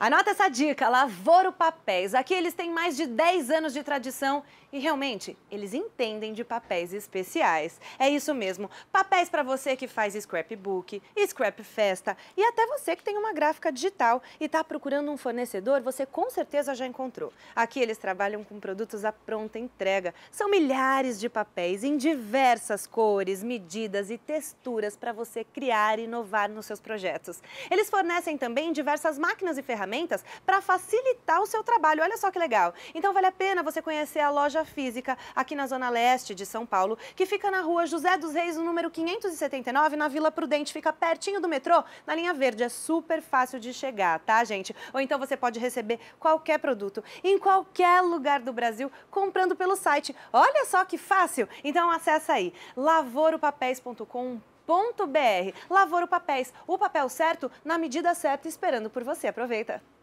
Anota essa dica, Lavoro Papéis. Aqui eles têm mais de 10 anos de tradição e realmente eles entendem de papéis especiais. É isso mesmo, papéis para você que faz scrapbook, scrap festa e até você que tem uma gráfica digital e está procurando um fornecedor, você com certeza já encontrou. Aqui eles trabalham com produtos à pronta entrega. São milhares de papéis em diversas cores, medidas e texturas para você criar e inovar nos seus projetos. Eles fornecem também diversas máquinas e ferramentas ferramentas para facilitar o seu trabalho. Olha só que legal. Então vale a pena você conhecer a loja física aqui na Zona Leste de São Paulo, que fica na rua José dos Reis, no número 579, na Vila Prudente. Fica pertinho do metrô, na linha verde. É super fácil de chegar, tá, gente? Ou então você pode receber qualquer produto em qualquer lugar do Brasil comprando pelo site. Olha só que fácil! Então acessa aí lavouropapéis.com.br br Lavouro Papéis, o papel certo na medida certa esperando por você. Aproveita!